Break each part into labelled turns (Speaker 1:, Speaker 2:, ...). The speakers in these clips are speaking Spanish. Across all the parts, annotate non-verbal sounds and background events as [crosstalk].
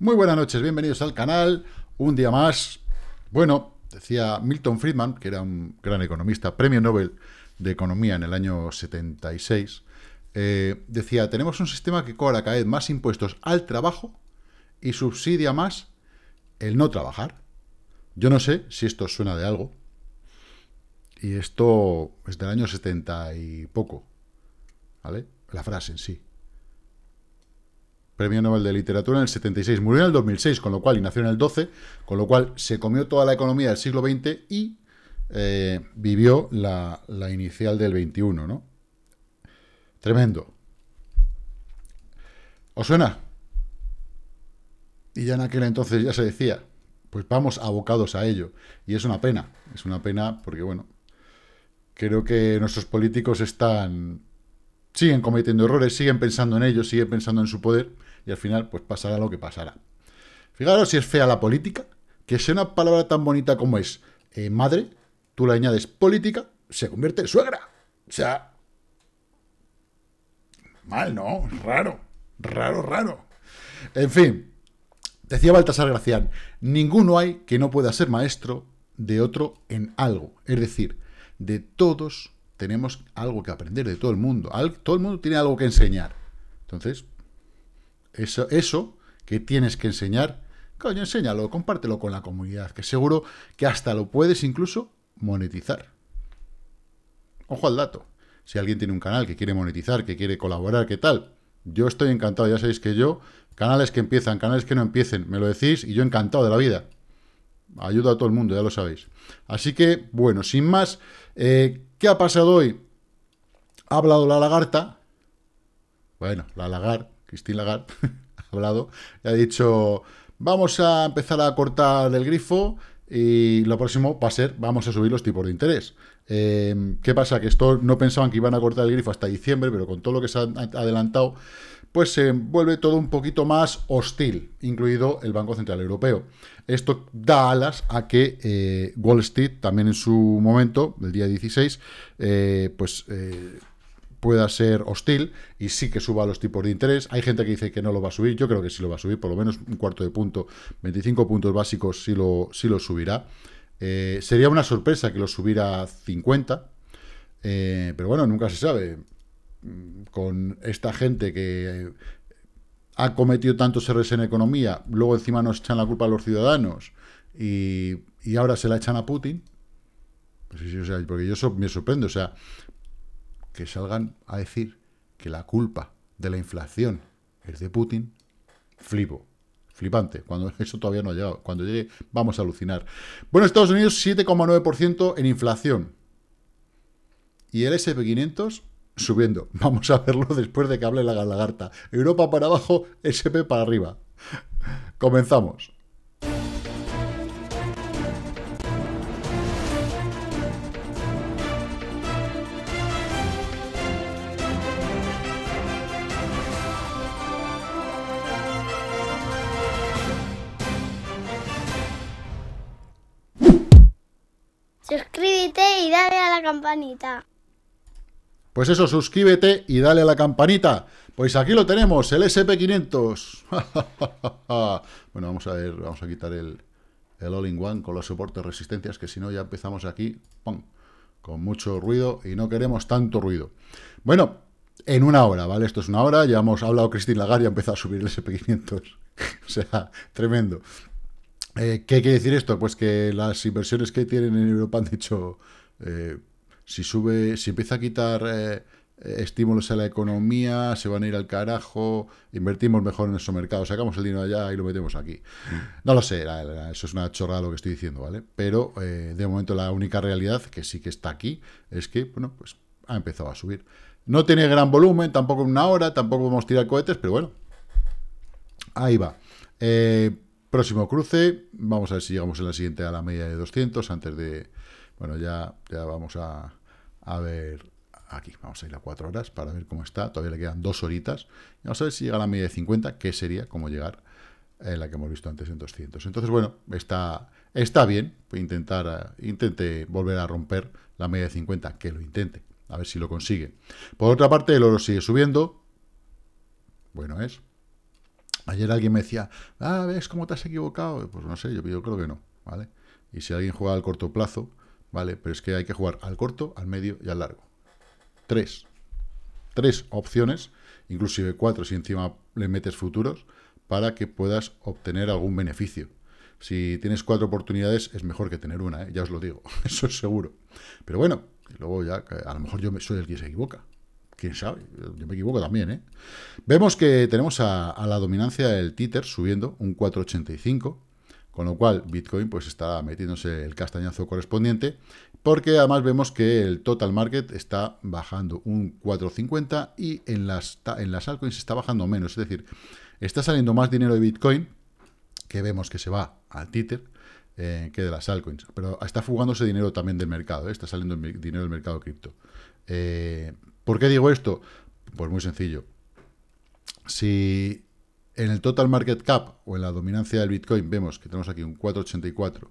Speaker 1: Muy buenas noches, bienvenidos al canal. Un día más. Bueno, decía Milton Friedman, que era un gran economista, premio Nobel de Economía en el año 76, eh, decía, tenemos un sistema que cobra cada vez más impuestos al trabajo y subsidia más el no trabajar. Yo no sé si esto suena de algo. Y esto es del año 70 y poco. ¿Vale? La frase en sí. Premio Nobel de Literatura en el 76, murió en el 2006, con lo cual, y nació en el 12, con lo cual se comió toda la economía del siglo XX y eh, vivió la, inicial del 21, ¿no? Tremendo. ¿Os suena? Y ya en aquel entonces ya se decía, pues vamos abocados a ello. Y es una pena, es una pena porque, bueno, creo que nuestros políticos están siguen cometiendo errores, siguen pensando en ellos, siguen pensando en su poder y al final pues pasará lo que pasará. Fijaros si es fea la política, que sea una palabra tan bonita como es eh, madre, tú la añades política, se convierte en suegra. O sea, mal, ¿no? Raro, raro, raro. En fin, decía Baltasar Gracián, ninguno hay que no pueda ser maestro de otro en algo. Es decir, de todos tenemos algo que aprender, de todo el mundo. todo el mundo tiene algo que enseñar. Entonces, eso, que tienes que enseñar, coño, enséñalo, compártelo con la comunidad, que seguro que hasta lo puedes incluso monetizar. Ojo al dato. Si alguien tiene un canal que quiere monetizar, que quiere colaborar, ¿qué tal? Yo estoy encantado, ya sabéis que yo, canales que empiezan, canales que no empiecen, me lo decís y yo encantado de la vida. Ayuda a todo el mundo, ya lo sabéis. Así que, bueno, sin más, eh, ¿qué ha pasado hoy? Ha hablado la lagarta. Bueno, la lagarta Christine Lagarde, [laughs] ha hablado y ha dicho, vamos a empezar a cortar el grifo y lo próximo va a ser, vamos a subir los tipos de interés. Em, ¿Qué pasa? Que esto no pensaban que iban a cortar el grifo hasta diciembre, pero con todo lo que se ha adelantado, pues se vuelve todo un poquito más hostil, incluido el Banco Central Europeo. Esto da alas a que eh, Wall Street, también en su momento, el día 16, eh, pues eh, pueda ser hostil y sí que suba los tipos de interés. Hay gente que dice que no lo va a subir, yo creo que sí lo va a subir, por lo menos un cuarto de punto, 25 puntos básicos sí lo, lo subirá. Eh, sería una sorpresa que lo subiera 50, eh, pero bueno, nunca se sabe. Con esta gente que ha cometido tantos errores en economía, luego encima nos echan la culpa a los ciudadanos y, y ahora se la echan a Putin. Pues porque yo me sorprendo, o sea, que salgan a decir que la culpa de la inflación es de Putin, flipo. Flipante. Cuando [laughs] eso todavía no ha llegado. Cuando llegue, vamos a alucinar. Bueno, Estados Unidos, 7,9% en inflación. Y el SP500 subiendo. [laughs] Vamos a verlo después de que hable la lagarta. Europa para abajo, SP para arriba. Comenzamos. Pues eso, suscríbete y dale a la campanita. Pues aquí lo tenemos, el SP500. [laughs] bueno, vamos a ver, vamos a quitar el, all-in-one con los soportes resistencias, que si no ya empezamos aquí con mucho ruido y no queremos tanto ruido. Bueno, en una hora, ¿vale? Esto es una hora, ya hemos hablado Cristín Lagarde y ha empezado a subir el SP500. [laughs] o sea, tremendo. Eh, ¿Qué quiere decir esto? Pues que las inversiones que tienen en Europa han dicho si sube, si empieza a quitar eh, estímulos a la economía, se van a ir al carajo, invertimos mejor en nuestro mercado, sacamos el dinero allá y lo metemos aquí. Mm. No lo sé, eso es una chorrada lo que estoy diciendo, ¿vale? Pero eh, de momento la única realidad que sí que está aquí es que, bueno, pues ha empezado a subir. No tiene gran volumen, tampoco en una hora, tampoco vamos a tirar cohetes, pero bueno, ahí va. Eh, próximo cruce, vamos a ver si llegamos en la siguiente a la media de 200 antes de, bueno, ya, ya vamos a, ver aquí. Vamos a ir a cuatro horas para ver cómo está. Todavía le quedan dos horitas. Y vamos a ver si llega a la media de 50, que sería como llegar en la que hemos visto antes en 200. Entonces, bueno, está, está bien intentar, intente volver a romper la media de 50, que lo intente, a ver si lo consigue. Por otra parte, el oro sigue subiendo. Bueno, es. Ayer alguien me decía, ah, ¿ves cómo te has equivocado? Pues no sé, yo, yo creo que no, ¿vale? Y si alguien juega al corto plazo, ¿vale? Pero es que hay que jugar al corto, al medio y al largo. Tres. Tres opciones, inclusive cuatro si encima le metes futuros, para que puedas obtener algún beneficio. Si tienes cuatro oportunidades, es mejor que tener una, ¿eh? ya os lo digo, [laughs] eso es seguro. Pero bueno, luego ya, a lo mejor yo soy el que se equivoca. Quién sabe, yo me equivoco también, ¿eh? Vemos que tenemos a, a la dominancia del títer subiendo un 485. Con lo cual, Bitcoin pues está metiéndose el castañazo correspondiente, porque además vemos que el total market está bajando un 4,50 y en las, en las altcoins está bajando menos. Es decir, está saliendo más dinero de Bitcoin, que vemos que se va al títer, eh, que de las altcoins. Pero está fugándose dinero también del mercado, ¿eh? está saliendo dinero del mercado cripto. Eh, ¿Por qué digo esto? Pues muy sencillo. Si en el total market cap o en la dominancia del Bitcoin vemos que tenemos aquí un 484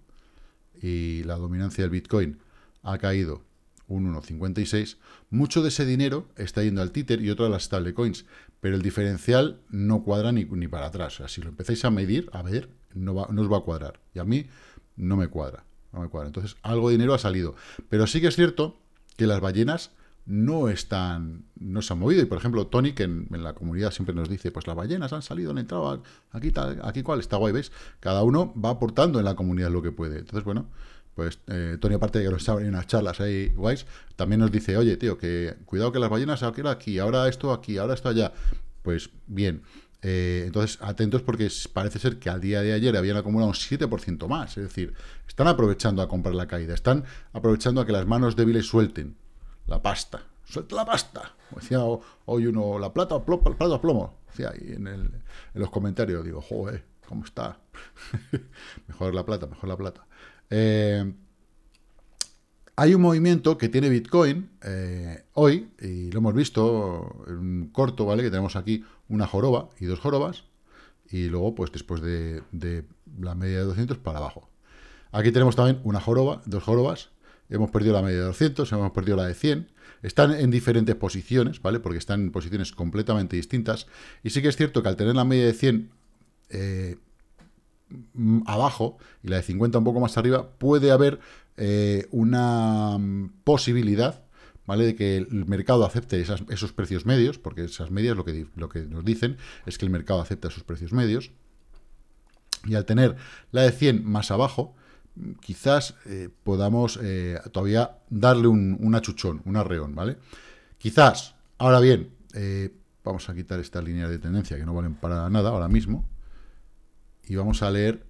Speaker 1: y la dominancia del Bitcoin ha caído un 1,56. Mucho de ese dinero está yendo al títer y otro a las stablecoins, pero el diferencial no cuadra ni, para atrás. O sea, si lo empezáis a medir, a ver, no, os va a cuadrar. Y a mí no me cuadra. No me cuadra. Entonces, algo de dinero ha salido. Pero sí que es cierto que las ballenas no están, no se han movido. Y por ejemplo, Tony, que en, la comunidad siempre nos dice, pues las ballenas han salido, han entrado, aquí tal, aquí cual, está guay, ¿ves? Cada uno va aportando en la comunidad lo que puede. Entonces, bueno, pues eh, Tony, aparte de que nos en unas charlas ahí guays, también nos dice, oye, tío, que cuidado que las ballenas aquí aquí, ahora esto aquí, ahora esto allá. Pues bien. Eh, entonces, atentos porque parece ser que al día de ayer habían acumulado un 7% más. Es decir, están aprovechando a comprar la caída, están aprovechando a que las manos débiles suelten la pasta. Suelta la pasta. Como decía hoy uno, la plata, plomo, plata plomo. Decía ahí en, los comentarios, digo, joder, ¿cómo está? [laughs] mejor la plata, mejor la plata. Eh, hay un movimiento que tiene Bitcoin eh, hoy, y lo hemos visto en un corto, ¿vale? Que tenemos aquí una joroba y dos jorobas, y luego, pues después de, de la media de 200 para abajo. Aquí tenemos también una joroba, dos jorobas, hemos perdido la media de 200, hemos perdido la de 100, están en diferentes posiciones, ¿vale? Porque están en posiciones completamente distintas, y sí que es cierto que al tener la media de 100 eh, mm, abajo y la de 50 un poco más arriba, puede haber eh, una mm, posibilidad ¿vale? De que el mercado acepte esos precios medios, porque esas medias lo que, lo que nos dicen es que el mercado acepta esos precios medios. Y al tener la de 100 más abajo, quizás eh, podamos eh, todavía darle un, achuchón, un arreón, ¿vale? Quizás, ahora bien, eh, vamos a quitar estas líneas de tendencia que no valen para nada ahora mismo y vamos a leer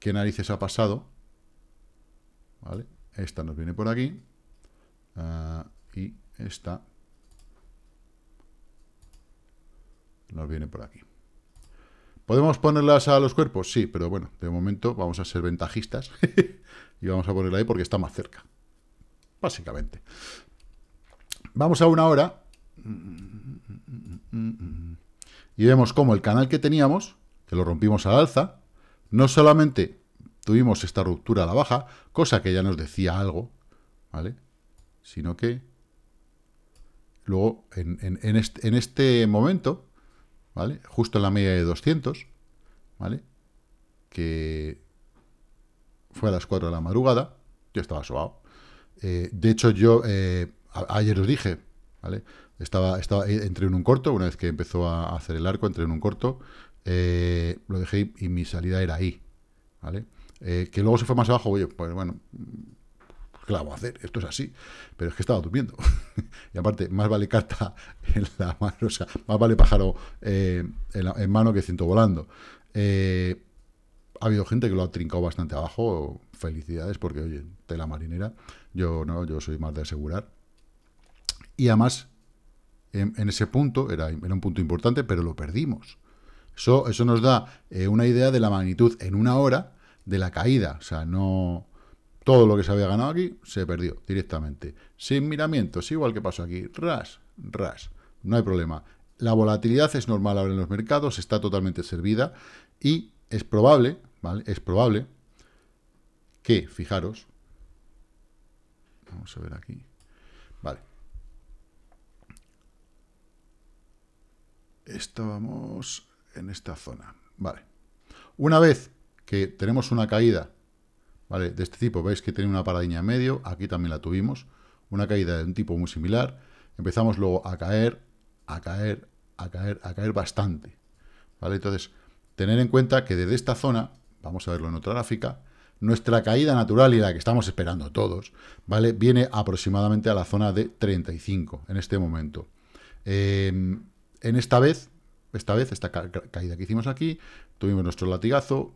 Speaker 1: qué narices ha pasado, ¿vale? Esta nos viene por aquí ah, y esta nos viene por aquí. ¿Podemos ponerlas a los cuerpos? Sí, pero bueno, de momento vamos a ser ventajistas [laughs] y vamos a ponerla ahí porque está más cerca, básicamente. Vamos a una hora y vemos cómo el canal que teníamos, que lo rompimos al alza, no solamente tuvimos esta ruptura a la baja, cosa que ya nos decía algo, ¿vale? Sino que luego en, en este momento ¿vale? Justo en la media de 200, ¿vale? Que fue a las 4 de la madrugada, yo estaba sobado. Eh, de hecho, yo eh, ayer os dije, ¿vale? Estaba, estaba, eh, entre en un corto, una vez que empezó a hacer el arco, entré en un corto, lo dejé y mi salida era ahí, ¿vale? que luego se fue más abajo, oye, pues bueno, clavo a hacer? Esto es así. Pero es que estaba durmiendo. [laughs] y aparte, más vale carta [laughs] en la mano, o sea, más vale pájaro eh, en, mano que ciento volando. Eh, ha habido gente que lo ha trincado bastante abajo. Felicidades, porque, oye, tela marinera. Yo no, yo soy más de asegurar. Y además, en, ese punto, era, un punto importante, pero lo perdimos. Eso, eso nos da eh, una idea de la magnitud en una hora de la caída. O sea, no todo lo que se había ganado aquí se perdió directamente. Sin miramientos, igual que pasó aquí. Ras, ras. No hay problema. La volatilidad es normal ahora en los mercados, está totalmente servida y es probable, ¿vale? Es probable que, fijaros, vamos a ver aquí, vale. Estábamos en esta zona, vale. Una vez que tenemos una caída de este tipo, veis que tiene una paradiña en medio, aquí también la tuvimos, una caída de un tipo muy similar, empezamos luego a caer, a caer, a caer, a caer bastante, ¿vale? Entonces, tener en cuenta que desde esta zona, vamos a verlo en otra gráfica, nuestra caída natural y la que estamos esperando todos, ¿vale? Viene aproximadamente a la zona de 35 en este momento. Eh, en esta vez, esta vez, esta caída que hicimos aquí, tuvimos nuestro latigazo,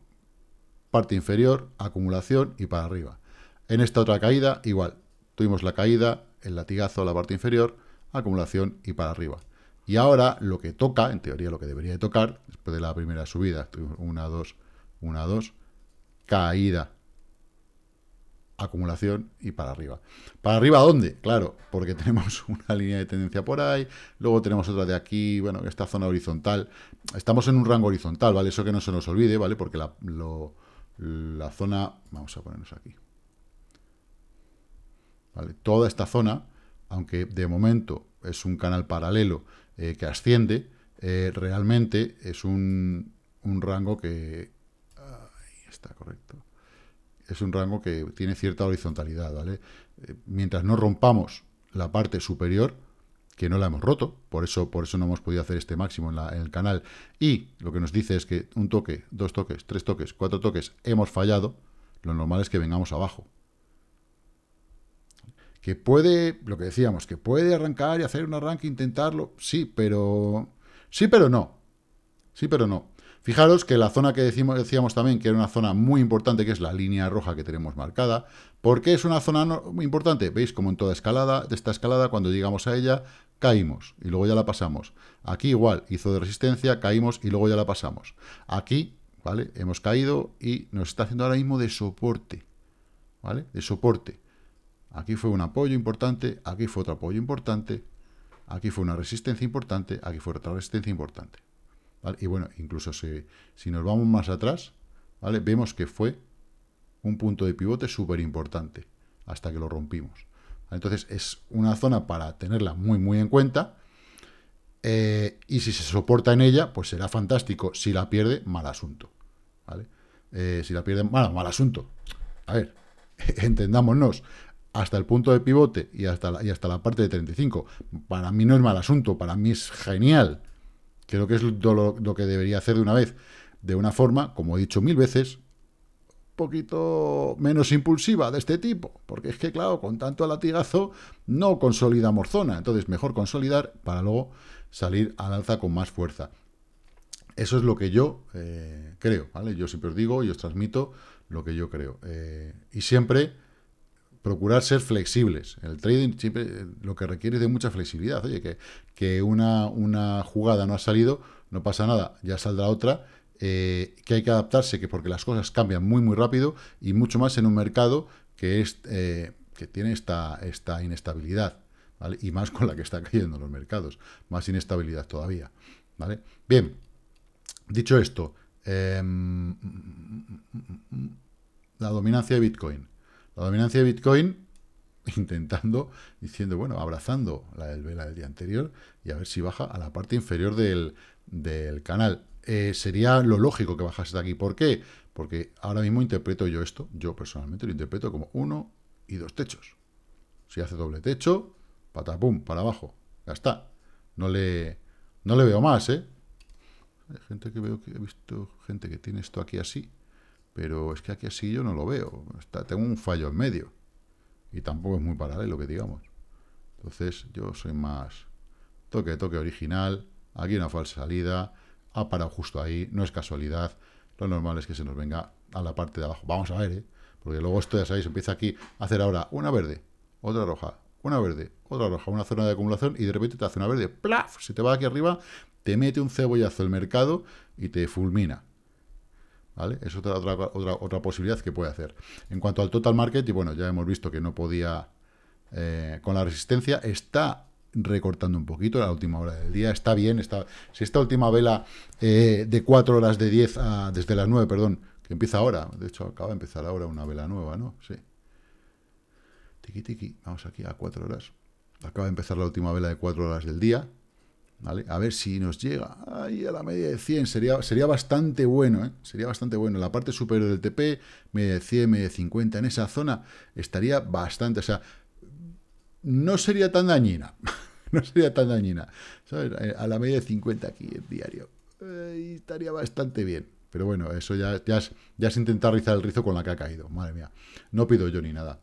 Speaker 1: parte inferior, acumulación y para arriba. En esta otra caída, igual, tuvimos la caída, el latigazo la parte inferior, acumulación y para arriba. Y ahora lo que toca, en teoría lo que debería de tocar, después de la primera subida, una, dos, una, dos, caída, acumulación y para arriba. ¿Para arriba dónde? Claro, porque [laughs] tenemos una línea de tendencia por ahí, luego tenemos otra de aquí, bueno, esta zona horizontal. Estamos en un rango horizontal, ¿vale? Eso que no se nos olvide, ¿vale? Porque lo, la zona, vamos a ponernos aquí. toda esta zona, aunque de momento es un canal paralelo eh, que asciende, eh, realmente es un, rango que... está correcto. Es un rango que tiene cierta horizontalidad, ¿vale? Eh, mientras no rompamos la parte superior, que no la hemos roto, por eso, por eso no hemos podido hacer este máximo en, el canal. Y lo que nos dice es que un toque, dos toques, tres toques, cuatro toques, hemos fallado, lo normal es que vengamos abajo. Que puede, lo que decíamos, que puede arrancar y hacer un arranque, intentarlo, sí, pero... Sí, pero no. Sí, pero no. Fijaros que la zona que decíamos también, que era una zona muy importante, que es la línea roja que tenemos marcada. ¿Por qué es una zona muy importante? Veis como en toda escalada, de esta escalada, cuando llegamos a ella, caímos y luego ya la pasamos. Aquí igual, hizo de resistencia, caímos y luego ya la pasamos. Aquí, ¿vale? Hemos caído y nos está haciendo ahora mismo de soporte, ¿vale? De soporte. Aquí fue un apoyo importante, aquí fue otro apoyo importante, aquí fue una resistencia importante, aquí fue otra resistencia importante. Y bueno, incluso si, nos vamos más atrás, Vemos que fue un punto de pivote súper importante hasta que lo rompimos. Entonces es una zona para tenerla muy muy en cuenta eh, y si se soporta en ella, pues será fantástico. Si la pierde, mal asunto. ¿vale? Eh, si la pierde, mal, mal asunto. A ver, [laughs] entendámonos, hasta el punto de pivote y hasta, y hasta la parte de 35, para mí no es mal asunto, para mí es genial. Creo que es lo, que debería hacer de una vez. De una forma, como he dicho mil veces, poquito menos impulsiva de este tipo, porque es que, claro, con tanto latigazo no consolida morzona, entonces mejor consolidar para luego salir al alza con más fuerza. Eso es lo que yo eh, creo, ¿vale? Yo siempre os digo y os transmito lo que yo creo. Eh, y siempre procurar ser flexibles. El trading siempre eh, lo que requiere es de mucha flexibilidad. Oye, que, que una, una jugada no ha salido, no pasa nada, ya saldrá otra. Eh, que hay que adaptarse, que porque las cosas cambian muy, muy rápido y mucho más en un mercado que, es, eh, que tiene esta, esta inestabilidad. ¿vale? Y más con la que están cayendo los mercados. Más inestabilidad todavía. ¿vale? Bien, dicho esto, em, mm, mm, mm, la dominancia de Bitcoin. La dominancia de Bitcoin [laughs] intentando, diciendo, bueno, abrazando la del vela del día anterior y a ver si baja a la parte inferior del, canal. Eh, sería lo lógico que bajase de aquí. ¿Por qué? Porque ahora mismo interpreto yo esto, yo personalmente lo interpreto como uno y dos techos. Si hace doble techo, patapum, para abajo. Ya está. No le, no le veo más, ¿eh? Hay gente que veo que he visto gente que tiene esto aquí así. Pero es que aquí así yo no lo veo. tengo un fallo en medio. Y tampoco es muy paralelo que digamos. Entonces yo soy más toque, toque original. Aquí una falsa salida. Ha parado justo ahí. No es casualidad. Lo normal es que se nos venga a la parte de abajo. Vamos a ver, ¿eh? Porque luego esto, ya sabéis, empieza aquí a hacer ahora una verde, otra roja, una verde, otra roja, una zona de acumulación y de repente te hace una verde. ¡Plaf! Se te va aquí arriba, te mete un cebollazo el mercado y te fulmina. Es otra, otra, posibilidad que puede hacer. En cuanto al total market, y bueno, ya hemos visto que no podía eh, con la resistencia, está recortando un poquito la última hora del día, está bien, está, si esta última vela eh, de 4 horas de 10 a, desde las 9, perdón, que empieza ahora, de hecho acaba de empezar ahora una vela nueva, ¿no? Sí. Tiki, tiki, vamos aquí a 4 horas. Acaba de empezar la última vela de 4 horas del día, a ver si nos llega ahí a la media de 100, sería, sería bastante bueno, ¿eh? Sería bastante bueno. La parte superior del TP, media de 100, media de 50, en esa zona estaría bastante, o sea, no sería tan dañina, [laughs] no sería tan dañina, eh, A la media de 50 aquí, en diario, eh, estaría bastante bien. Pero bueno, eso ya, ya, es, ya intentar rizar el rizo con la que ha caído, madre mía. No pido yo ni nada.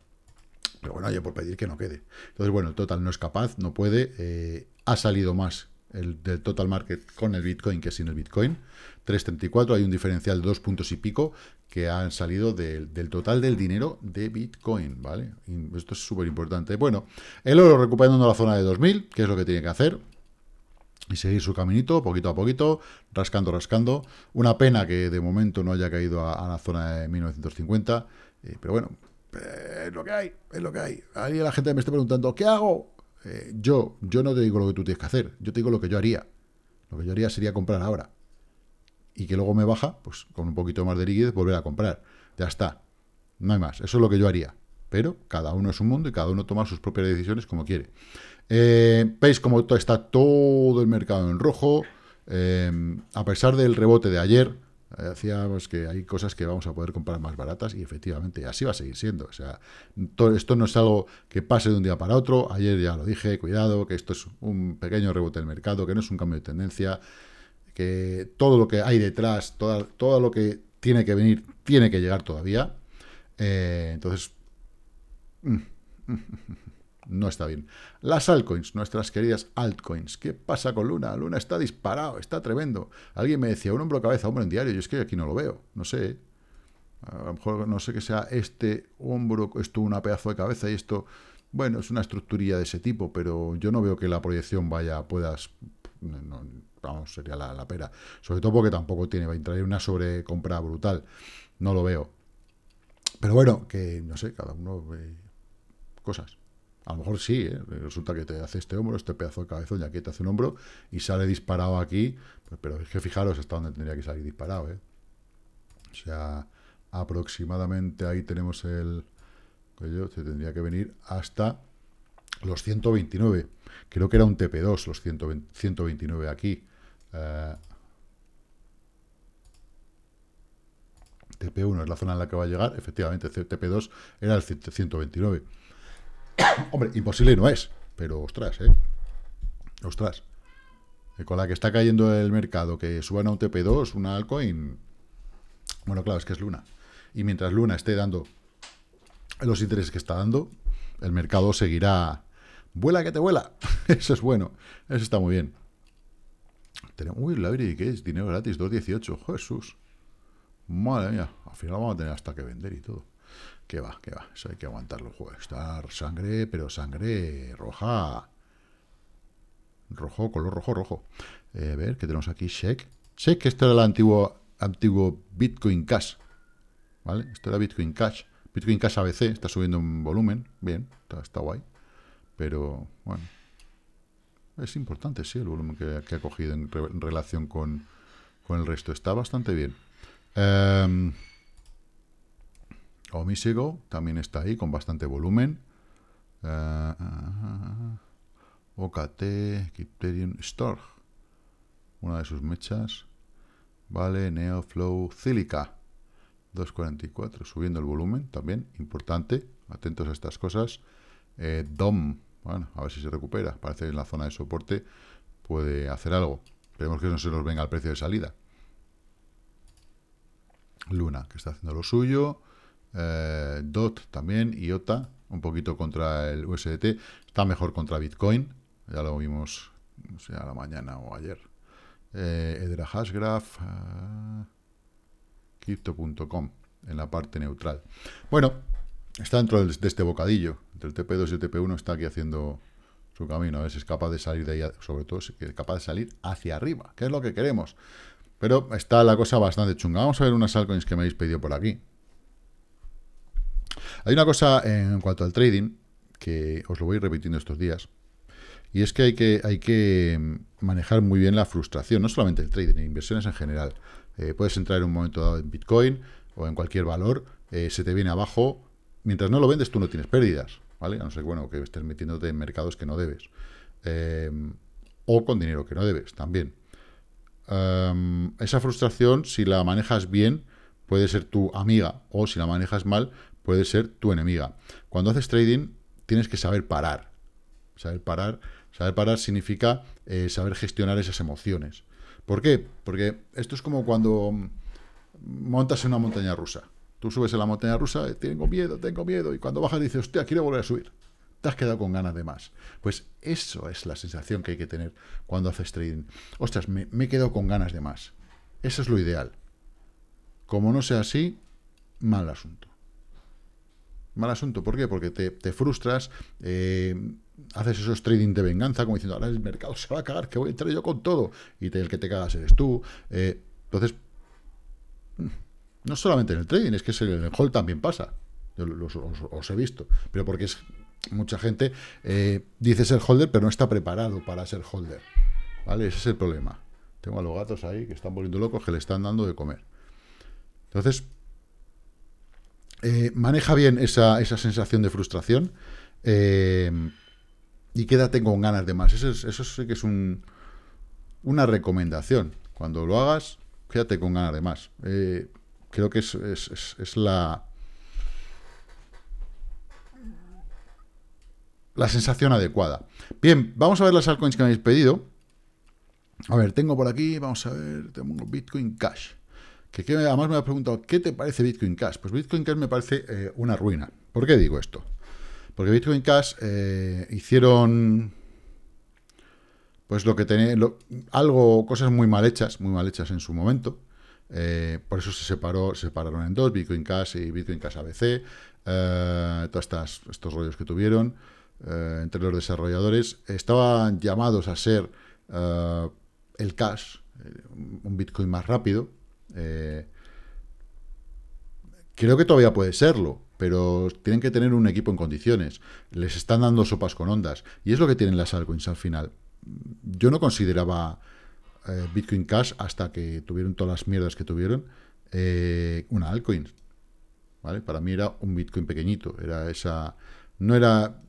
Speaker 1: Pero bueno, hay por pedir que no quede. Entonces, bueno, el total no es capaz, no puede. ha salido más el del total market con el Bitcoin que sin el Bitcoin. 3.34, hay un diferencial de dos puntos y pico que han salido del total del dinero de Bitcoin, ¿vale? esto es súper importante. Bueno, el oro recuperando la zona de 2.000, que es lo que tiene que hacer, y seguir su caminito poquito a poquito, rascando, rascando. Una pena que de momento no haya caído a, la zona de 1950, eh, pero bueno, es lo que hay, es lo que hay. Ahí la gente me está preguntando, ¿qué hago? Eh, yo, yo no te digo lo que tú tienes que hacer, yo te digo lo que yo haría. Lo que yo haría sería comprar ahora. Y que luego me baja, pues con un poquito más de liquidez, volver a comprar. Ya está. No hay más. Eso es lo que yo haría. Pero cada uno es un mundo y cada uno toma sus propias decisiones como quiere. Eh, Veis como está todo el mercado en rojo. Eh, a pesar del rebote de ayer, eh, Decíamos pues, que hay cosas que vamos a poder comprar más baratas y efectivamente así va a seguir siendo. O sea, esto no es algo que pase de un día para otro. Ayer ya lo dije, cuidado, que esto es un pequeño rebote del mercado, que no es un cambio de tendencia, que todo lo que hay detrás, todo, todo lo que tiene que venir, tiene que llegar todavía. Eh, entonces, mm, mm, mm, no está bien. Las altcoins, nuestras queridas altcoins. ¿Qué pasa con Luna? Luna está disparado, está tremendo. Alguien me decía, un hombro cabeza, hombro en diario. Yo es que aquí no lo veo, no sé. ¿eh? A lo mejor no sé qué sea este hombro, esto una pedazo de cabeza y esto... Bueno, es una estructurilla de ese tipo, pero yo no veo que la proyección vaya, puedas... vamos, sería la, pera. Sobre todo porque tampoco tiene, va a entrar una sobrecompra brutal. No lo veo. Pero bueno, que no sé, cada uno cosas. A lo mejor sí, ¿eh? resulta que te hace este hombro, este pedazo de cabezón, y aquí te hace un hombro y sale disparado aquí. Pues, pero es que fijaros hasta donde tendría que salir disparado. ¿eh? O sea, aproximadamente ahí tenemos el se tendría que venir hasta los 129. Creo que era un TP2, los 129 aquí. Eh, TP1 es la zona en la que va a llegar, efectivamente, TP2 era el 129. Hombre, imposible no es, pero ostras, ¿eh? Ostras. Eh, con la que está cayendo el mercado, que suban a un TP2, una altcoin... Bueno, claro, es que es Luna. Y mientras Luna esté dando los intereses que está dando, el mercado seguirá... ¡Vuela que te vuela! [laughs] Eso es bueno. Eso está muy bien. Uy, la ¿qué es? Dinero gratis, 2.18. Jesús. Madre mía. Al final vamos a tener hasta que vender y todo. Que va, que va. Eso hay que aguantarlo. Estar sangre, pero sangre roja. Rojo, color rojo, rojo. Eh, a ver, ¿qué tenemos aquí? Shake. Check, esto era el antiguo, antiguo Bitcoin Cash. ¿Vale? Esto era Bitcoin Cash. Bitcoin Cash ABC está subiendo un volumen. Bien, está, guay. Pero, bueno. Es importante, sí, el volumen que, ha cogido en, relación con, el resto. Está bastante bien. Eh... Omisego, también está ahí con bastante volumen. Eh, eh, eh, OKT, Una de sus mechas. Vale, Neoflow, Cílica. 2.44, subiendo el volumen también, importante. Atentos a estas cosas. DOM, bueno, a ver si se recupera. Parece que en la zona de soporte puede hacer algo. Esperemos que no se nos venga el precio de salida. Luna, que está haciendo lo suyo. Eh, DOT también, IOTA, un poquito contra el USDT, está mejor contra Bitcoin, ya lo vimos, no a la mañana o ayer. Eh, Hashgraph, eh, crypto.com, en la parte neutral. Bueno, está dentro de este bocadillo, entre el TP2 y el TP1 está aquí haciendo su camino, a ver si es capaz de salir de ahí, sobre todo si es capaz de salir hacia arriba, que es lo que queremos. Pero está la cosa bastante chunga. Vamos a ver unas altcoins que me habéis pedido por aquí. Hay una cosa en cuanto al trading que os lo voy repitiendo estos días. Y es que hay que, hay que manejar muy bien la frustración, no solamente el trading, inversiones en general. Eh, puedes entrar en un momento dado en Bitcoin o en cualquier valor, eh, se te viene abajo. Mientras no lo vendes, tú no tienes pérdidas, ¿vale? A no ser bueno, que estés metiéndote en mercados que no debes. Eh, o con dinero que no debes también. esa frustración, si la manejas bien, puede ser tu amiga, o si la manejas mal, puede ser tu enemiga. Cuando haces trading, tienes que saber parar. Saber parar, saber parar significa eh, saber gestionar esas emociones. ¿Por qué? Porque esto es como cuando mm, montas en una montaña rusa. Tú subes en la montaña rusa, eh, tengo miedo, tengo miedo, y cuando bajas dices, hostia, quiero volver a subir. Te has quedado con ganas de más. Pues eso es la sensación que hay que tener cuando haces trading. Ostras, me, me he quedado con ganas de más. Eso es lo ideal. Como no sea así, mal asunto. Mal asunto, ¿por qué? Porque te, frustras, eh, haces esos trading de venganza, como diciendo, ahora el mercado se va a cagar, que voy a entrar yo con todo, y el que te cagas eres tú. Eh, entonces, no solamente en el trading, es que en el hold también pasa. Yo los, os, he visto, pero porque es mucha gente eh, dice ser holder, pero no está preparado para ser holder. ¿Vale? Ese es el problema. Tengo a los gatos ahí que están volviendo locos que le están dando de comer. Entonces, eh, maneja bien esa, sensación de frustración eh, y quédate con ganas de más. Eso, es, sí que es un, una recomendación. Cuando lo hagas, quédate con ganas de más. Eh, creo que es, la, la sensación adecuada. Bien, vamos a ver las altcoins que me habéis pedido. A ver, tengo por aquí, vamos a ver, tengo Bitcoin Cash. Que, además me ha preguntado, ¿qué te parece Bitcoin Cash? Pues Bitcoin Cash me parece eh, una ruina. ¿Por qué digo esto? Porque Bitcoin Cash eh, hicieron pues lo que tenía, algo, cosas muy mal hechas, muy mal hechas en su momento. Eh, por eso se separó, se separaron en dos, Bitcoin Cash y Bitcoin Cash ABC, todos estos rollos que tuvieron entre los desarrolladores, estaban llamados a ser el cash, un Bitcoin más rápido, eh, creo que todavía puede serlo, pero tienen que tener un equipo en condiciones. Les están dando sopas con ondas. Y es lo que tienen las altcoins al final. Yo no consideraba eh, Bitcoin Cash hasta que tuvieron todas las mierdas que tuvieron eh, una altcoin. ¿Vale? Para mí era un Bitcoin pequeñito. Era esa. No era.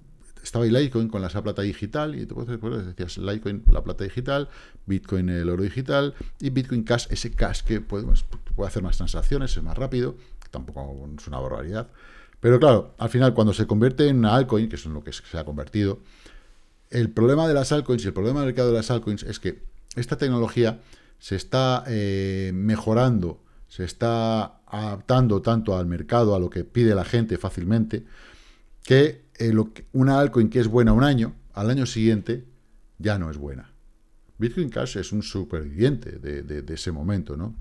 Speaker 1: Estaba el Litecoin con la plata digital y puedes decías Litecoin, la plata digital, Bitcoin el oro digital y Bitcoin Cash, ese cash que puede, pues, hacer más transacciones, es más rápido, tampoco es una barbaridad. Pero claro, al final cuando se convierte en una altcoin, que es en lo que se ha convertido, el problema de las altcoins y el problema del mercado de las altcoins es que esta tecnología se está eh, mejorando, se está adaptando tanto al mercado, a lo que pide la gente fácilmente, que, eh, que una altcoin que es buena un año, al año siguiente ya no es buena. Bitcoin Cash es un superviviente de, ese momento, ¿no?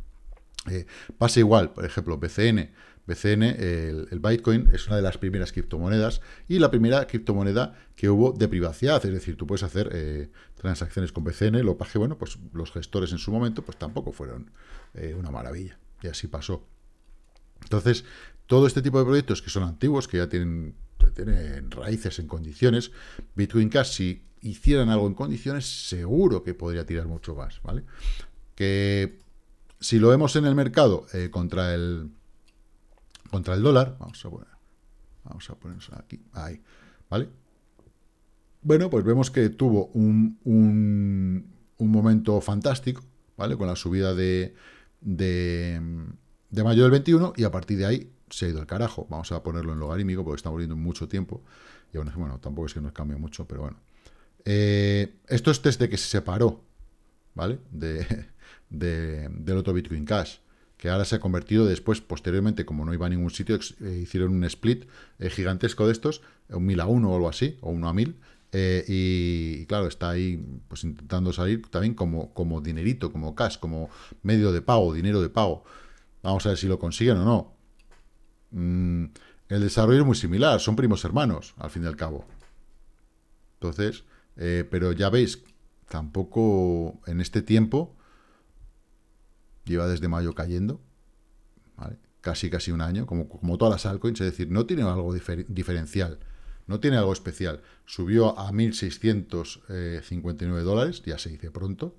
Speaker 1: Eh, pasa igual, por ejemplo, BCN. BCN, el, Bitcoin, es una de las primeras criptomonedas y la primera criptomoneda que hubo de privacidad. Es decir, tú puedes hacer eh, transacciones con BCN, lo que bueno, pues los gestores en su momento, pues tampoco fueron eh, una maravilla. Y así pasó. Entonces, todo este tipo de proyectos que son antiguos, que ya tienen tienen raíces en condiciones, Bitcoin Cash, si hicieran algo en condiciones, seguro que podría tirar mucho más, ¿vale? Que si lo vemos en el mercado eh, contra el contra el dólar, vamos a poner, vamos a poner aquí, ahí, ¿vale? Bueno, pues vemos que tuvo un, un, momento fantástico, ¿vale? Con la subida de, de mayo del 21 y a partir de ahí se ha ido al carajo. Vamos a ponerlo en logarítmico porque estamos viendo mucho tiempo. Y bueno, tampoco es que nos cambie mucho, pero bueno. Eh, esto es desde que se separó, ¿vale? [laughs] De, del otro Bitcoin Cash, que ahora se ha convertido después, posteriormente, como no iba a ningún sitio, eh, hicieron un split eh, gigantesco de estos, un 1000 a uno o algo así, o uno a mil y, y, claro, está ahí pues intentando salir también como, como dinerito, como cash, como medio de pago, dinero de pago. Vamos a ver si lo consiguen o no. Mm, el desarrollo es muy similar, son primos hermanos, al fin y al cabo. Entonces, eh, pero ya veis, tampoco en este tiempo, lleva desde mayo cayendo, casi casi un año, como, como todas las altcoins, es decir, no tiene algo diferencial, no tiene algo especial. Subió a 1.659 dólares, ya se dice pronto,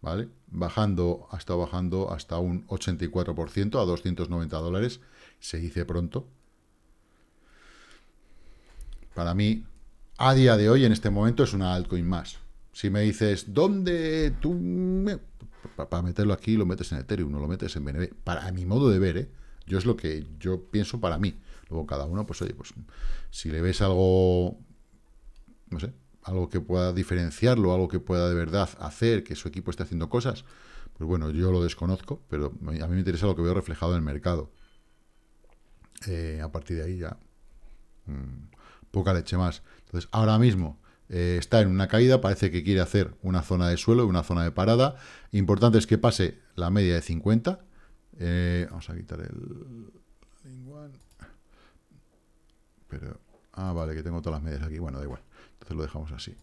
Speaker 1: ¿vale? Bajando, ha estado bajando hasta un 84% a 290 dólares se dice pronto. Para mí, a día de hoy, en este momento, es una altcoin más. Si me dices, ¿dónde tú...? Para meterlo aquí, lo metes en Ethereum, no lo metes en BNB. Para mi modo de ver, ¿eh? Yo es lo que yo pienso para mí. Luego cada uno, pues oye, pues si le ves algo, no sé, algo que pueda diferenciarlo, algo que pueda de verdad hacer que su equipo esté haciendo cosas, pues bueno, yo lo desconozco, pero a mí me interesa lo que veo reflejado en el mercado. Eh, a partir de ahí ya mm, poca leche más. Entonces, ahora mismo eh, está en una caída, parece que quiere hacer una zona de suelo, una zona de parada. Importante es que pase la media de 50. Eh, vamos a quitar el... Pero... Ah, vale, que tengo todas las medias aquí. Bueno, da igual. Entonces lo dejamos así.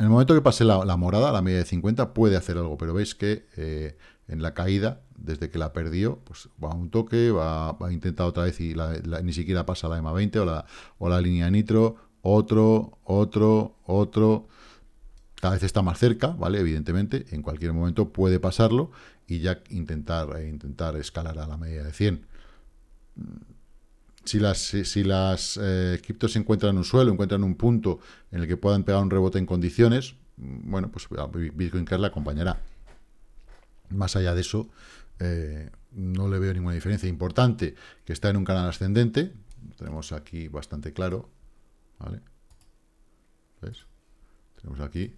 Speaker 1: En el momento que pase la, la morada, la media de 50, puede hacer algo, pero veis que eh, en la caída, desde que la perdió, pues va a un toque, va, a intentar otra vez y ni siquiera pasa la EMA 20 o la, o la línea nitro, otro, otro, otro. Cada vez está más cerca, ¿vale? Evidentemente, en cualquier momento puede pasarlo y ya intentar, eh, intentar escalar a la media de 100 si las, si, las eh, se encuentran en un suelo, encuentran un punto en el que puedan pegar un rebote en condiciones, mm, bueno, pues ah, Bitcoin Cash la acompañará. Más allá de eso, eh, no le veo ninguna diferencia importante, que está en un canal ascendente, tenemos aquí bastante claro, ¿vale? ¿Ves? Tenemos aquí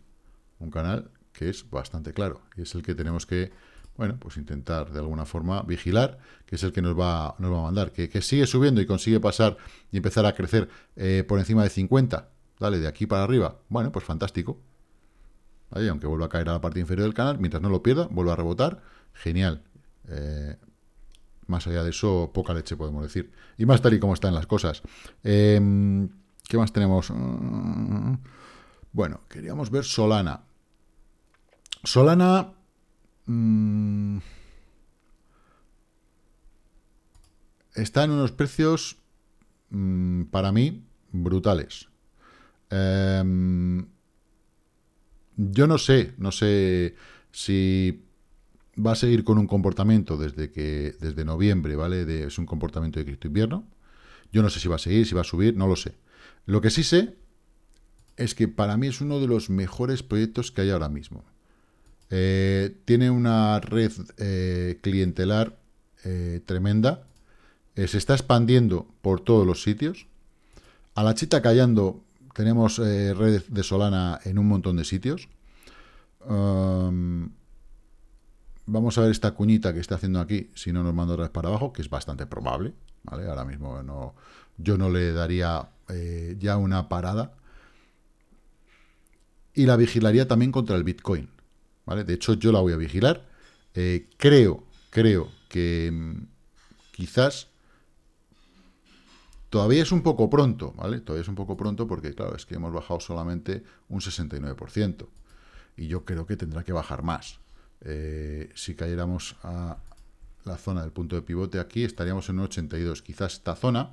Speaker 1: un canal que es bastante claro, y es el que tenemos que bueno, pues intentar de alguna forma vigilar, que es el que nos va, nos va a mandar. Que, sigue subiendo y consigue pasar y empezar a crecer eh, por encima de 50, dale, de aquí para arriba. Bueno, pues fantástico. Ahí, aunque vuelva a caer a la parte inferior del canal, mientras no lo pierda, vuelva a rebotar, genial. Eh, más allá de eso, poca leche podemos decir. Y más tal y como están las cosas. Em, ¿Qué más tenemos? Mm, bueno, queríamos ver Solana. Solana Mm, está en unos precios, mm, para mí, brutales. Em, yo no sé, no sé si va a seguir con un comportamiento desde que desde noviembre, ¿vale? es un comportamiento de Cristo invierno. Yo no sé si va a seguir, si va a subir, no lo sé. Lo que sí sé es que para mí es uno de los mejores proyectos que hay ahora mismo. Eh, tiene una red eh, clientelar eh, tremenda. se está expandiendo por todos los sitios. A la chita callando tenemos red de Solana en un montón de sitios. Um, vamos a ver esta cuñita que está haciendo aquí, si no nos manda otra vez para abajo, que es bastante probable, Ahora mismo yo no le daría ya una parada. Y la vigilaría también contra el Bitcoin. De hecho, yo la voy a vigilar. Eh, creo, creo que mm, quizás todavía es un poco pronto, ¿vale? Todavía es un poco pronto porque, claro, es que hemos bajado solamente un 69%. Y yo creo que tendrá que bajar más. Eh, si cayéramos a la zona del punto de pivote aquí, estaríamos en un 82. Quizás esta zona,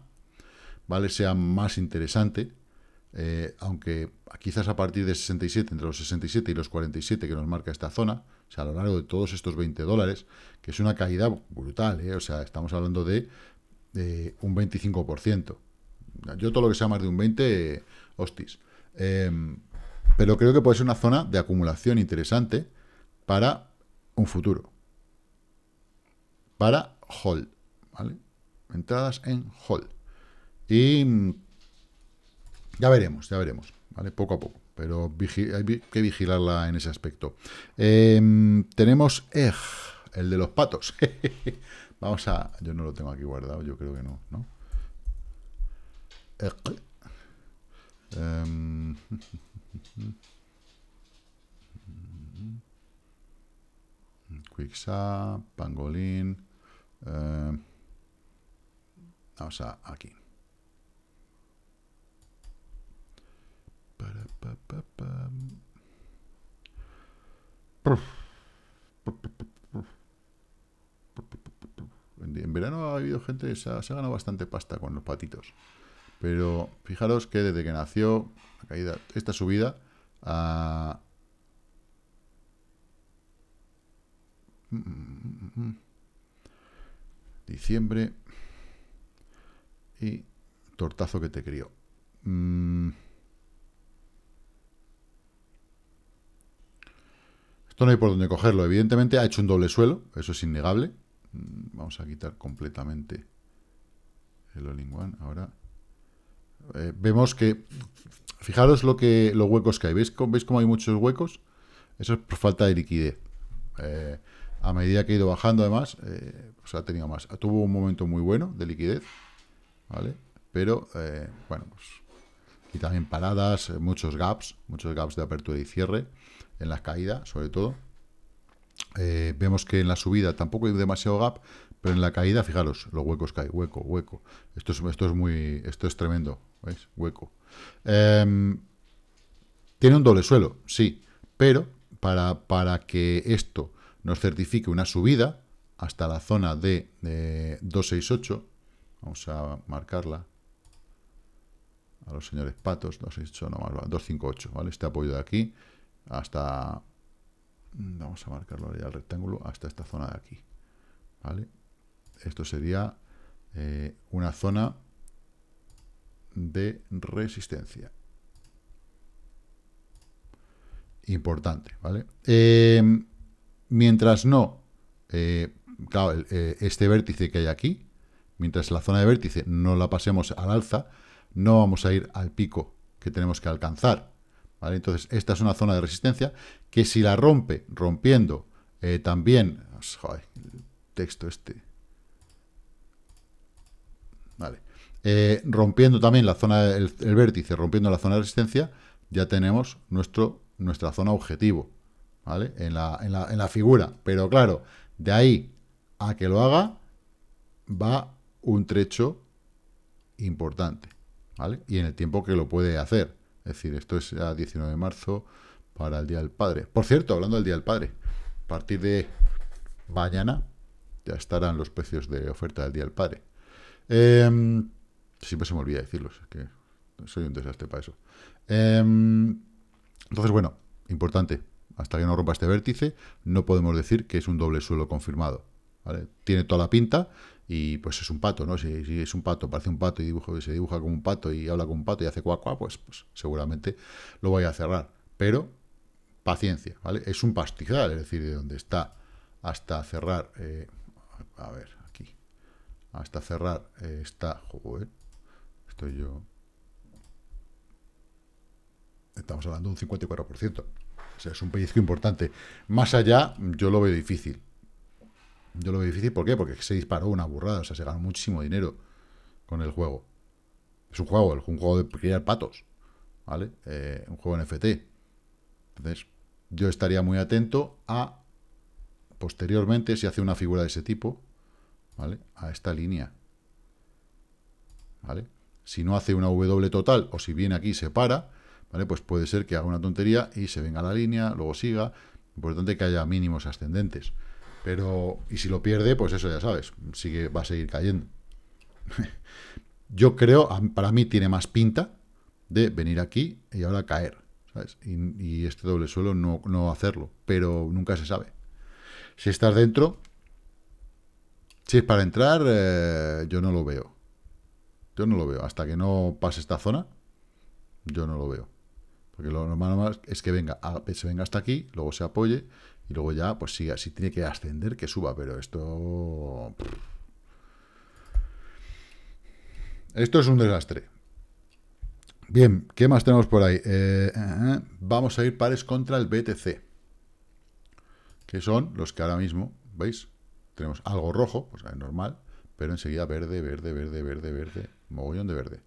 Speaker 1: ¿vale? Sea más interesante eh, aunque quizás a partir de 67, entre los 67 y los 47 que nos marca esta zona, o sea, a lo largo de todos estos 20 dólares, que es una caída brutal, eh, o sea, estamos hablando de, un 25%. Yo todo lo que sea más de un 20, hostis. Em, pero creo que puede ser una zona de acumulación interesante para un futuro. Para hold, ¿vale? Entradas en hold. Y ya veremos, ya veremos, ¿vale? Poco a poco, pero hay que vigilarla en ese aspecto. Em, tenemos EG, el de los patos. [laughs] Vamos a... Yo no lo tengo aquí guardado, yo creo que no, ¿no? EG. Em, [laughs] Pangolín. Em, vamos a aquí. En verano ha habido gente que se ha, ganado bastante pasta con los patitos. Pero fijaros que desde que nació esta subida a... Ah, diciembre y tortazo que te crió. Mm. no hay por dónde cogerlo. Evidentemente ha hecho un doble suelo, eso es innegable. Mm, vamos a quitar completamente el all ahora. Eh, vemos que, fijaros lo que, los huecos que hay. ¿Veis, ¿Veis cómo hay muchos huecos? Eso es por falta de liquidez. Eh, a medida que ha ido bajando, además, eh, pues ha tenido más. Tuvo un momento muy bueno de liquidez, ¿vale? Pero, bueno, pues, y también paradas, muchos gaps, muchos gaps de apertura y cierre en la caída, sobre todo. Eh, vemos que en la subida tampoco hay demasiado gap, pero en la caída, fijaros, los huecos caen. hueco, hueco. Esto es, esto es muy, esto es tremendo, ¿veis? Hueco. Em, tiene un doble suelo, sí, pero para, para, que esto nos certifique una subida hasta la zona de, 268, vamos a marcarla, a los señores patos, 268, no 258, ¿vale? Este apoyo de aquí, hasta, vamos a marcarlo ya el rectángulo, hasta esta zona de aquí, ¿vale? Esto sería eh, una zona de resistencia. Importante, ¿vale? Eh, mientras no, eh, claro, este vértice que hay aquí, mientras la zona de vértice no la pasemos al alza, no vamos a ir al pico que tenemos que alcanzar. Entonces, esta es una zona de resistencia que si la rompe, rompiendo eh, también... Pues, el texto este... Vale. Eh, rompiendo también la zona, el, vértice, rompiendo la zona de resistencia, ya tenemos nuestro, nuestra zona objetivo, En la, figura. Pero claro, de ahí a que lo haga, va un trecho importante, Y en el tiempo que lo puede hacer. Es decir, esto es a 19 de marzo para el Día del Padre. Por cierto, hablando del Día del Padre, a partir de mañana ya estarán los precios de oferta del Día del Padre. Em, siempre se me olvida decirlos, es que soy un desastre para eso. Em, entonces, bueno, importante, hasta que no rompa este vértice, no podemos decir que es un doble suelo confirmado. Tiene toda la pinta y pues es un pato, ¿no? Si, si es un pato, parece un pato y se dibuja como un pato y habla como un pato y hace cuacua, pues, pues, seguramente lo voy a cerrar. Pero paciencia, ¿vale? Es un pastizal, es decir, de donde está hasta cerrar, eh, a ver, aquí, hasta cerrar eh, está, joder, estoy yo, estamos hablando de un 54%, o sea, es un pellizco importante. Más allá, yo lo veo difícil, yo lo veo difícil, ¿por qué? Porque se disparó una burrada, o sea, se ganó muchísimo dinero con el juego. Es un juego, un juego de criar patos, ¿vale? Eh, un juego NFT. Entonces, yo estaría muy atento a, posteriormente, si hace una figura de ese tipo, ¿vale? A esta línea, ¿vale? Si no hace una W total, o si viene aquí y se para, ¿vale? Pues puede ser que haga una tontería y se venga a la línea, luego siga. Importante que haya mínimos ascendentes. Pero, y si lo pierde, pues eso ya sabes, sigue, va a seguir cayendo. [laughs] Yo creo, para mí tiene más pinta de venir aquí y ahora caer. ¿sabes? Y, este doble suelo no, hacerlo, pero nunca se sabe. Si estás dentro, si es para entrar, eh, yo no lo veo. Yo no lo veo. Hasta que no pase esta zona, yo no lo veo. Porque lo normal es que venga, se venga hasta aquí, luego se apoye, y luego ya, pues siga, si tiene que ascender, que suba, pero esto... Esto es un desastre. Bien, ¿qué más tenemos por ahí? Eh, eh, eh, vamos a ir pares contra el BTC. Que son los que ahora mismo, ¿veis? Tenemos algo rojo, pues es normal, pero enseguida verde, verde, verde, verde, verde, mogollón de verde.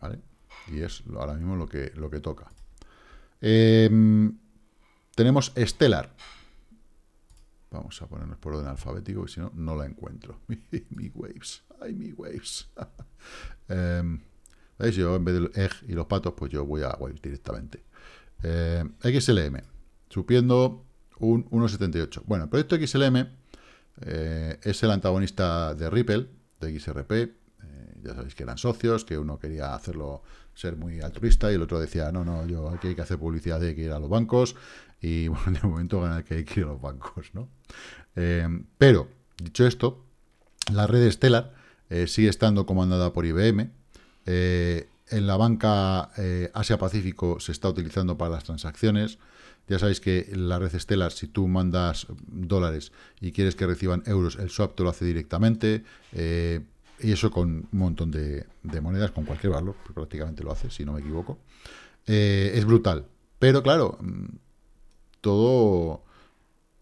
Speaker 1: ¿Vale? Y es ahora mismo lo que, lo que toca. Eh, tenemos Stellar. Vamos a ponernos por orden alfabético, que si no, no la encuentro. [laughs] mi waves. Ay, mi waves. ¿Veis? [laughs] Em, yo en vez del EG y los patos, pues yo voy a wave directamente. XLM. Em, Supiendo un 1.78. Bueno, el proyecto XLM eh, es el antagonista de Ripple, de XRP. Eh, ya sabéis que eran socios, que uno quería hacerlo ser muy altruista y el otro decía, no, no, yo aquí hay que hacer publicidad, hay que ir a los bancos, y [laughs] bueno, de momento ganar que hay que ir a los bancos, ¿no? Eh, pero, dicho esto, la red Stellar eh, sigue estando comandada por IBM. Eh, en la banca Asia-Pacífico se está utilizando para las transacciones. Ya sabéis que la red Stellar, si tú mandas dólares y quieres que reciban euros, el swap te lo hace directamente. y eso con un montón de, monedas, con cualquier valor, prácticamente lo hace, si no me equivoco. es brutal. Pero claro, todo,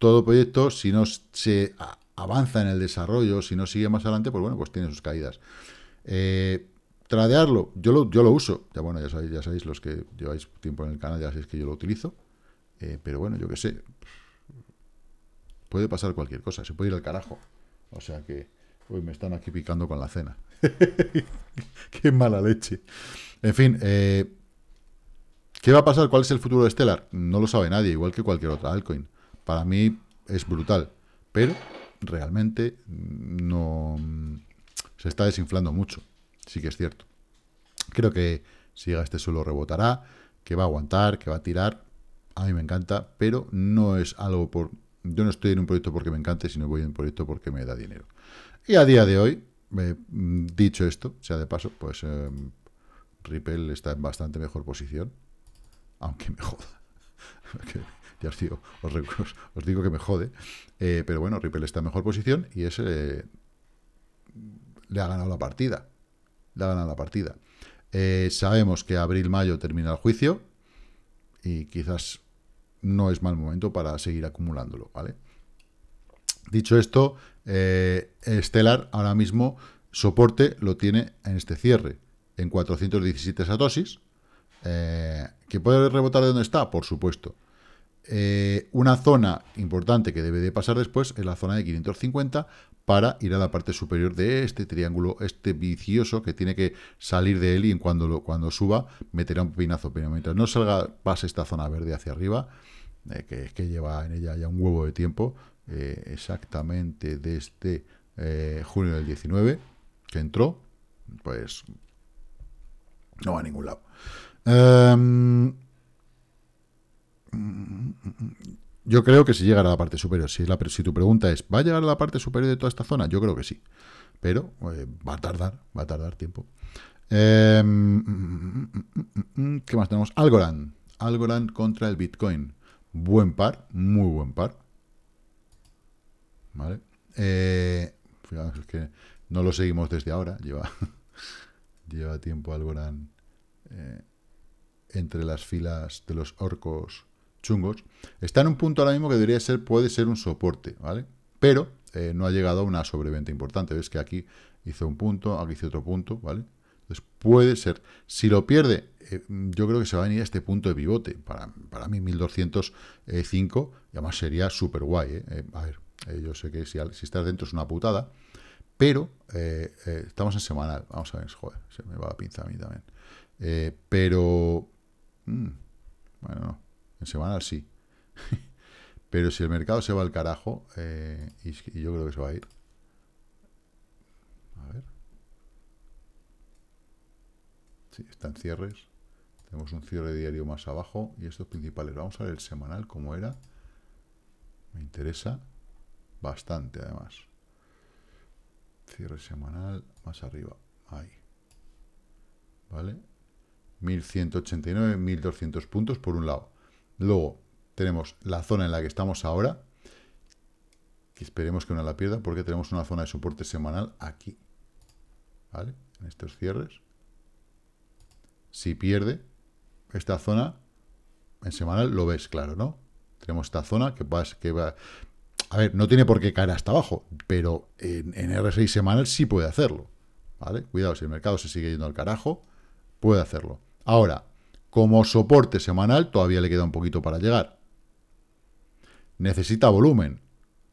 Speaker 1: todo proyecto, si no se avanza en el desarrollo, si no sigue más adelante, pues bueno, pues tiene sus caídas. Eh, tradearlo, yo lo, yo lo uso. Ya bueno, ya sabéis, ya sabéis, los que lleváis tiempo en el canal, ya sabéis que yo lo utilizo. Eh, pero bueno, yo qué sé. Puede pasar cualquier cosa, se puede ir al carajo. O sea que. Uy, me están aquí picando con la cena. [laughs] qué mala leche. En fin, eh, ¿Qué va a pasar? ¿Cuál es el futuro de Stellar? No lo sabe nadie, igual que cualquier otra altcoin. Para mí es brutal, pero realmente no se está desinflando mucho. Sí que es cierto. Creo que si este suelo rebotará, que va a aguantar, que va a tirar. A mí me encanta, pero no es algo por... Yo no estoy en un proyecto porque me encante, sino voy en un proyecto porque me da dinero. Y a día de hoy, dicho esto, sea de paso, pues eh, Ripple está en bastante mejor posición aunque me joda. [laughs] ya os digo, [laughs] os, digo que me jode. Eh, pero bueno, Ripple está en mejor posición y ese eh, le ha ganado la partida. Le ha ganado la partida. Eh, sabemos que abril-mayo termina el juicio y quizás no es mal momento para seguir acumulándolo, ¿vale? Dicho esto, Stellar ahora mismo soporte lo tiene en este cierre, en 417 satosis. ¿Que puede rebotar de donde está? Por supuesto. Eh, una zona importante que debe de pasar después es la zona de 550 para ir a la parte superior de este triángulo, este vicioso que tiene que salir de él y cuando, cuando suba meterá un pinazo, pero mientras no salga, pase esta zona verde hacia arriba, eh, que es que lleva en ella ya un huevo de tiempo, eh, exactamente desde junio del 19, que entró, pues no va a ningún lado. Em, yo creo que si llegara a la parte superior, si, tu pregunta es, ¿va a llegar a la parte superior de toda esta zona? Yo creo que sí, pero eh, va a tardar, va a tardar tiempo. Em, ¿Qué más tenemos? Algorand. Algorand contra el Bitcoin. Buen par, muy buen par. ¿Vale? Eh, que no lo seguimos desde ahora, lleva, [laughs] lleva tiempo Algorand. Eh, entre las filas de los orcos chungos. Está en un punto ahora mismo que debería ser, puede ser un soporte, ¿vale? Pero eh, no ha llegado a una sobreventa importante. Ves que aquí hizo un punto, aquí hizo otro punto, ¿vale? Entonces puede ser, si lo pierde, eh, yo creo que se va a venir a este punto de pivote. Para, mí 1205, y además sería súper guay, ¿eh? A ver, yo sé que si, si, estás dentro es una putada, pero estamos en semanal. Vamos a ver, joder, se me va la pinza a mí también. pero Mm, bueno, no. En semanal sí. [laughs] Pero si el mercado se va al carajo, eh, y, yo creo que se va a ir. A ver. Sí, están cierres. Tenemos un cierre diario más abajo. Y estos principales. Vamos a ver el semanal, como era. Me interesa bastante, además. Cierre semanal, más arriba. Ahí. ¿Vale? 1189, 1200 puntos por un lado. Luego tenemos la zona en la que estamos ahora, que esperemos que no la pierda, porque tenemos una zona de soporte semanal aquí. ¿Vale? En estos cierres. Si pierde esta zona, en semanal lo ves claro, ¿no? Tenemos esta zona que va, que va... A ver, no tiene por qué caer hasta abajo, pero en, en R6 semanal sí puede hacerlo. ¿Vale? Cuidado, si el mercado se sigue yendo al carajo, puede hacerlo. Ahora, como soporte semanal, todavía le queda un poquito para llegar. Necesita volumen,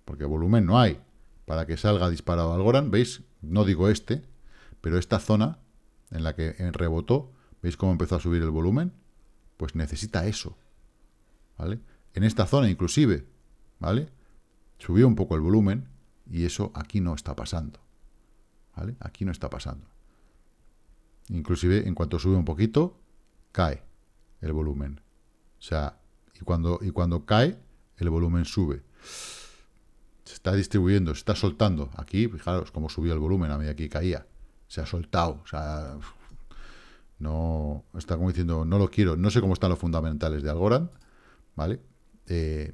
Speaker 1: porque volumen no hay. Para que salga disparado Algorand, ¿veis? No digo este, pero esta zona en la que rebotó, ¿veis cómo empezó a subir el volumen? Pues necesita eso, ¿vale? En esta zona inclusive, ¿vale? Subió un poco el volumen y eso aquí no está pasando, ¿vale? Aquí no está pasando. Inclusive, en cuanto sube un poquito, cae el volumen. O sea, y cuando, y cuando cae, el volumen sube. Se está distribuyendo, se está soltando. Aquí, fijaros cómo subió el volumen a medida que caía. Se ha soltado. O sea, no está como diciendo, no lo quiero. No sé cómo están los fundamentales de Algorand, ¿vale? Eh,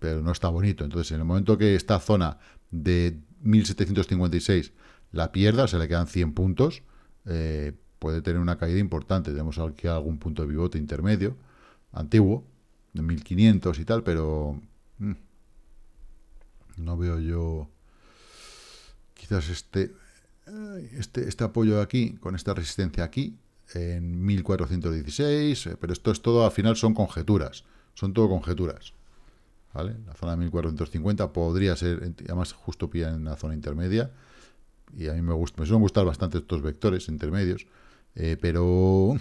Speaker 1: pero no está bonito. Entonces, en el momento que esta zona de 1756 la pierda, se le quedan 100 puntos, eh, puede tener una caída importante. Tenemos aquí algún punto de pivote intermedio, antiguo, de 1500 y tal, pero mm, no veo yo quizás este, eh, este, este apoyo de aquí, con esta resistencia aquí, en 1416, eh, pero esto es todo, al final son conjeturas, son todo conjeturas. ¿Vale? La zona de 1450 podría ser, además justo pilla en la zona intermedia, y a mí me, gusta, me suelen gustar bastante estos vectores intermedios, eh, pero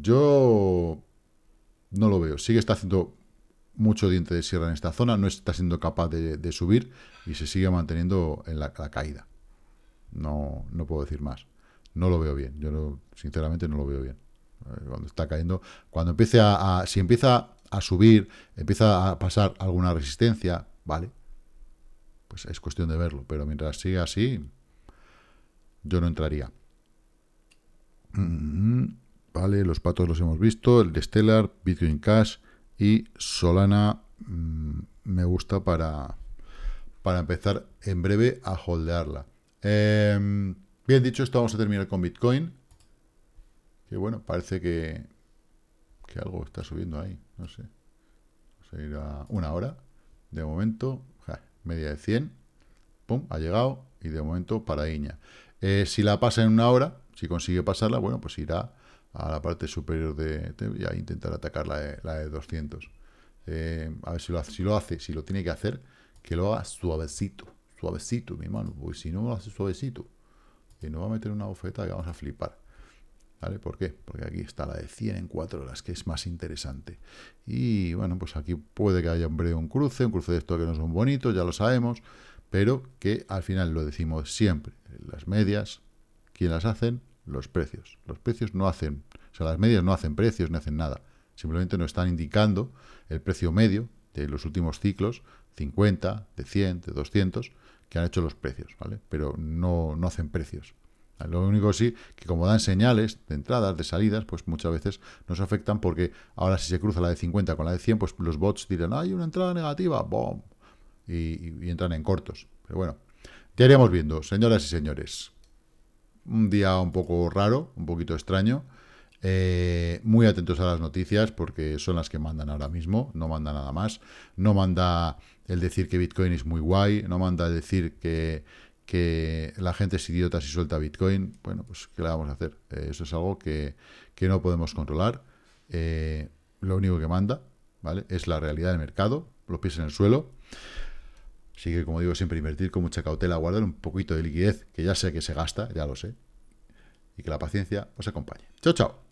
Speaker 1: yo no lo veo. Sigue está haciendo mucho diente de sierra en esta zona, no está siendo capaz de, subir y se sigue manteniendo en la, caída. No, no puedo decir más. No lo veo bien. Yo sinceramente no lo veo bien. Eh, cuando está cayendo, cuando empiece a, si empieza a subir, empieza a pasar alguna resistencia, vale. Pues es cuestión de verlo. Pero mientras siga así, yo no entraría. Mm-hmm. vale, los patos los hemos visto. El de Stellar, Bitcoin Cash y Solana mm, me gusta para, para empezar en breve a holdearla. Em, bien dicho, esto vamos a terminar con Bitcoin. Que bueno, parece que, que algo está subiendo ahí. No sé. Vamos a ir a una hora. De momento, media de 100. Pum, ha llegado. Y de momento para Iña. Eh, si la pasa en una hora, si consigue pasarla, bueno, pues irá a la parte superior de, Ya a intentar atacar la de, 200. E eh, a ver si lo, si lo hace, si lo tiene que hacer, que lo haga suavecito, suavecito, mi hermano, porque si no lo hace suavecito, que no va a meter una bofeta que vamos a flipar. ¿Vale? ¿Por qué? Porque aquí está la de 100 en 4 horas, que es más interesante. Y bueno, pues aquí puede que haya un breve un cruce, un cruce de esto que no son bonitos, ya lo sabemos, pero que al final lo decimos siempre. Las medias, ¿quién las hacen? Los precios. Los precios no hacen, o sea, las medias no hacen precios, no hacen nada. Simplemente nos están indicando el precio medio de los últimos ciclos, 50, de 100, de 200, que han hecho los precios, ¿vale? Pero no, no hacen precios. Lo único sí, que como dan señales de entradas, de salidas, pues muchas veces nos afectan porque ahora si se cruza la de 50 con la de 100, pues los bots dirán, hay una entrada negativa, ¡bom! y, entran en cortos. Pero bueno, ya haríamos viendo, señoras y señores. Un día un poco raro, un poquito extraño. Eh, muy atentos a las noticias porque son las que mandan ahora mismo, no manda nada más. No manda el decir que Bitcoin es muy guay, no manda decir que, que la gente es idiota si suelta Bitcoin. Bueno, pues ¿qué le vamos a hacer? Eh, eso es algo que, que no podemos controlar. Eh, lo único que manda, ¿vale? Es la realidad del mercado, los pies en el suelo. Así que, como digo, siempre invertir con mucha cautela, guardar un poquito de liquidez, que ya sé que se gasta, ya lo sé. Y que la paciencia os acompañe. Chao, chao.